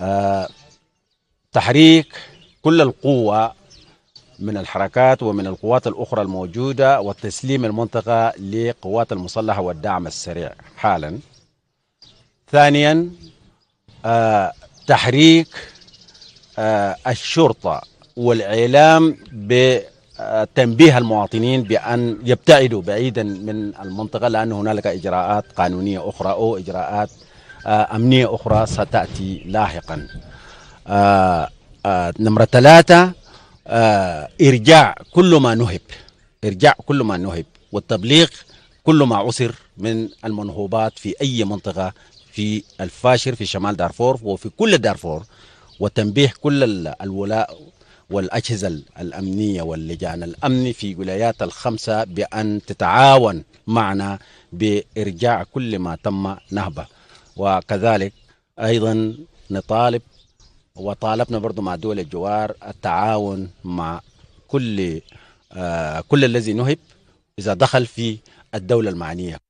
آه، تحريك كل القوة من الحركات ومن القوات الأخرى الموجودة وتسليم المنطقة لقوات المسلحة والدعم السريع حالا ثانيا آه، تحريك آه، الشرطة والإعلام بتنبيه المواطنين بأن يبتعدوا بعيدا من المنطقة لأن هنالك إجراءات قانونية أخرى أو إجراءات آه، أمنية أخرى ستأتي لاحقا آه، آه، نمرة ثلاثة إرجاع كل ما نهب إرجاع كل ما نهب والتبليغ كل ما عسر من المنهوبات في أي منطقة في الفاشر في شمال دارفور وفي كل دارفور وتنبيه كل الولاء والأجهزة الأمنية واللجان الأمن في ولايات الخمسة بأن تتعاون معنا بإرجاع كل ما تم نهبه وكذلك أيضا نطالب وطالبنا برضو مع دول الجوار التعاون مع كل آه كل الذي نهب إذا دخل في الدولة المعنية